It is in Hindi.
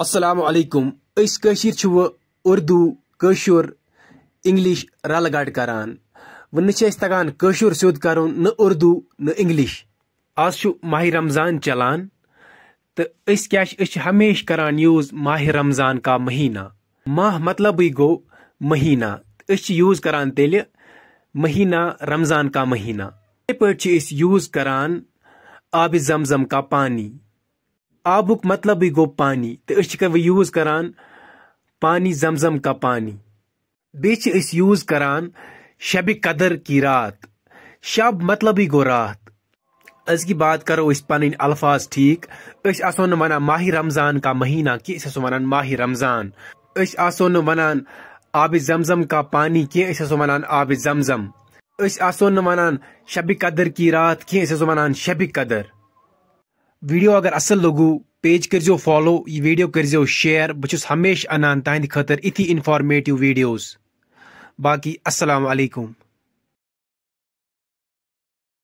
असलकुम उर्दू इंग्लिश रल गाट कर तगान कशुर सद कर न उर्दू न इंग्लिश आज माहि रमजान चलान तो क्या हमेशा कर यूज माह रमजान का महीना माह मतलब गो महीना यूज कर महीना रमजान का महीना पे यूज कर आबि जमजम का पानी آب مطلب گو پانی تو أسۍ چھِ یوٗز کَران پانی زمزم کا پانی بیٚیہِ چھِ أسۍ یوٗز کَران قدر کی رات شب مطلب گو رات از کی بات کرو اس پن الفاظ ٹھیک اس آسو نہٕ وَنان رمضان کا مہینہ کہِ اس ونان وَنان رمضان اس آسو نہٕ وَنان آبِ زَمزَم کا پانی کینٛہہ اس ونان آب زمزم اس أسۍ آسو نہٕ وَنان شَبِ قدر کی رات کینٛہہ اس ونان شب قدر वीडियो अगर असल लगू पेज करो फॉलो यह वीडियो करो शेयर बहुत हमेशा अनान तहद खर इथी इनफॉर्मेटिव वीडियोस बाकी अस्सलाम वालेकुम